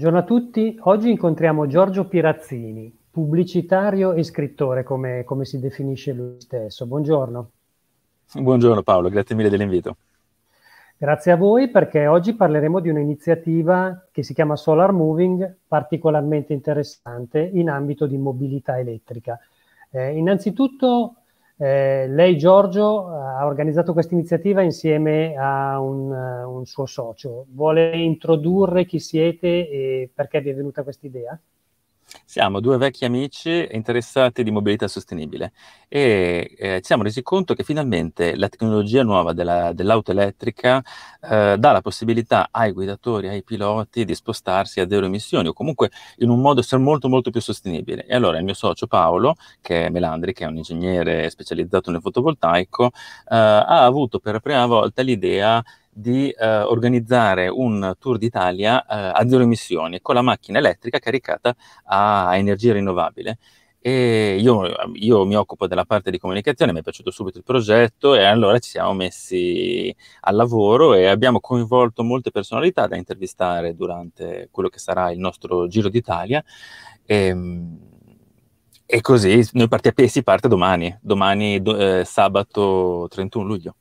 Buongiorno a tutti, oggi incontriamo Giorgio Pirazzini, pubblicitario e scrittore, come, come si definisce lui stesso. Buongiorno. Buongiorno Paolo, grazie mille dell'invito. Grazie a voi perché oggi parleremo di un'iniziativa che si chiama Solar Moving, particolarmente interessante in ambito di mobilità elettrica. Eh, innanzitutto eh, lei, Giorgio, ha organizzato questa iniziativa insieme a un, eh, un, suo socio. Vuole introdurre chi siete e perché vi è venuta questa idea? Siamo due vecchi amici interessati di mobilità sostenibile e eh, ci siamo resi conto che finalmente la tecnologia nuova della, dell'auto elettrica eh, dà la possibilità ai guidatori, ai piloti di spostarsi a zero emissioni o comunque in un modo molto molto più sostenibile. E allora il mio socio Paolo, che è Melandri, che è un ingegnere specializzato nel fotovoltaico, eh, ha avuto per la prima volta l'idea di eh, organizzare un tour d'Italia eh, a zero emissioni con la macchina elettrica caricata a energia rinnovabile. E io, io, mi occupo della parte di comunicazione, mi è piaciuto subito il progetto e allora ci siamo messi al lavoro e abbiamo coinvolto molte personalità da intervistare durante quello che sarà il nostro Giro d'Italia. E, ehm, e così noi partiamo, si parte domani, domani eh, sabato 31 luglio.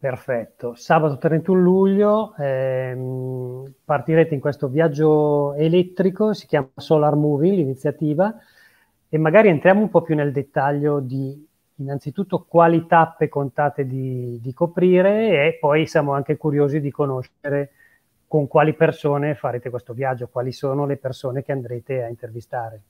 Perfetto, sabato 31 luglio ehm, partirete in questo viaggio elettrico, si chiama Solar Moving l'iniziativa e magari entriamo un po' più nel dettaglio di innanzitutto quali tappe contate di, di coprire e poi siamo anche curiosi di conoscere con quali persone farete questo viaggio, quali sono le persone che andrete a intervistare.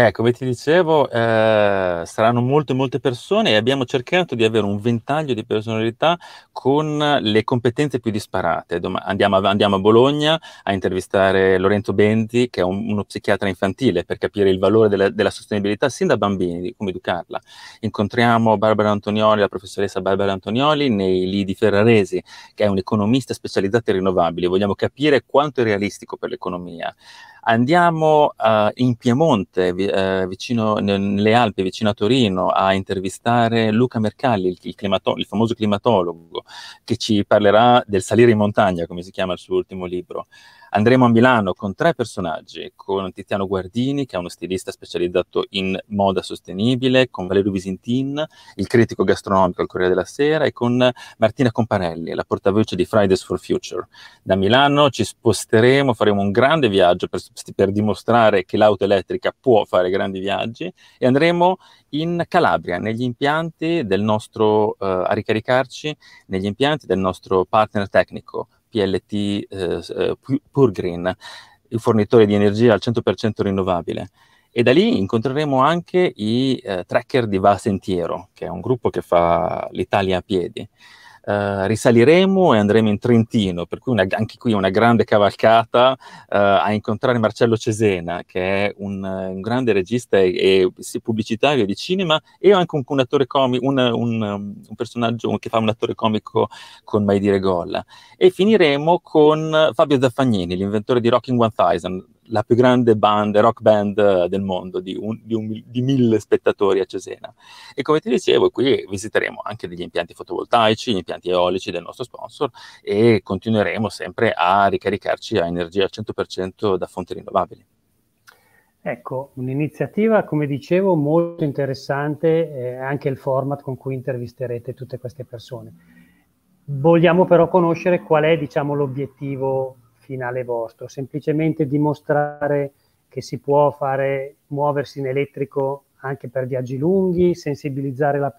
Eh, come ti dicevo, eh, saranno molte, molte persone e abbiamo cercato di avere un ventaglio di personalità con le competenze più disparate. Dom- andiamo, a, andiamo, a, Bologna a intervistare Lorenzo Benti, che è un, uno psichiatra infantile, per capire il valore della, della sostenibilità sin da bambini, di come educarla. Incontriamo Barbara Antonioli, la professoressa Barbara Antonioli, nei Lidi Ferraresi, che è un'economista specializzata in rinnovabili. Vogliamo capire quanto è realistico per l'economia. Andiamo uh, in Piemonte, vi, uh, vicino, nelle Alpi, vicino a Torino, a intervistare Luca Mercalli, il, climato- il, famoso climatologo, che ci parlerà del salire in montagna, come si chiama il suo ultimo libro. Andremo a Milano con tre personaggi, con Tiziano Guardini, che è uno stilista specializzato in moda sostenibile, con Valerio Visintin, il critico gastronomico al Corriere della Sera, e con Martina Comparelli, la portavoce di Fridays for Future. Da Milano ci sposteremo, faremo un grande viaggio per per dimostrare che l'auto elettrica può fare grandi viaggi e andremo in Calabria, negli impianti del nostro, eh, a ricaricarci negli impianti del nostro partner tecnico PLT eh, Purgreen, il fornitore di energia al 100% rinnovabile. E da lì incontreremo anche i eh, tracker di Va Sentiero, che è un gruppo che fa l'Italia a piedi. Eh, risaliremo e andremo in Trentino, per cui una, anche qui una grande cavalcata eh, a incontrare Marcello Cesena, che è un, un grande regista e, e, pubblicitario di cinema e anche un, un attore comico, un, un, personaggio che fa un attore comico con Mai Dire Golla. E finiremo con Fabio Zaffagnini, l'inventore di Rocking 1000, la più grande band, rock band eh, del mondo, di, un, di, un, di, mille spettatori a Cesena. E come ti dicevo, qui visiteremo anche degli impianti fotovoltaici, gli impianti eolici del nostro sponsor e continueremo sempre a ricaricarci a energia al 100% da fonti rinnovabili. Ecco, un'iniziativa, come dicevo, molto interessante, eh, anche il format con cui intervisterete tutte queste persone. Vogliamo però conoscere qual è, diciamo, l'obiettivo finale vostro, semplicemente dimostrare che si può fare muoversi in elettrico anche per viaggi lunghi, sensibilizzare la,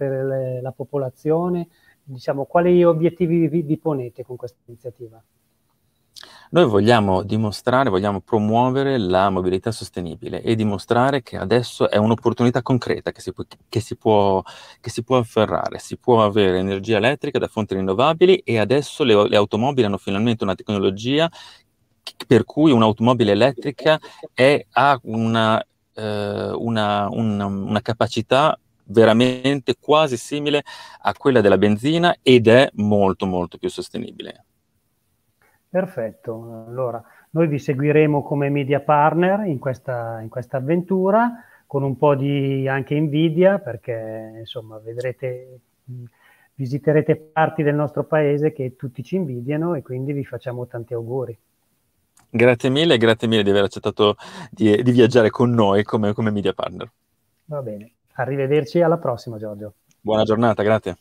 la popolazione, diciamo quali obiettivi vi, vi ponete con questa iniziativa? Noi vogliamo dimostrare, vogliamo promuovere la mobilità sostenibile e dimostrare che adesso è un'opportunità concreta che si, può, che si può, che si può afferrare. Si può avere energia elettrica da fonti rinnovabili e adesso le, le automobili hanno finalmente una tecnologia per cui un'automobile elettrica è, ha una, eh, una, una, una capacità veramente quasi simile a quella della benzina ed è molto molto più sostenibile. Perfetto, allora noi vi seguiremo come media partner in questa, in questa avventura con un po' di anche invidia perché insomma vedrete, visiterete parti del nostro paese che tutti ci invidiano e quindi vi facciamo tanti auguri. Grazie mille, grazie mille di aver accettato di, di viaggiare con noi come, come media partner. Va bene, arrivederci alla prossima Giorgio. Buona giornata, grazie.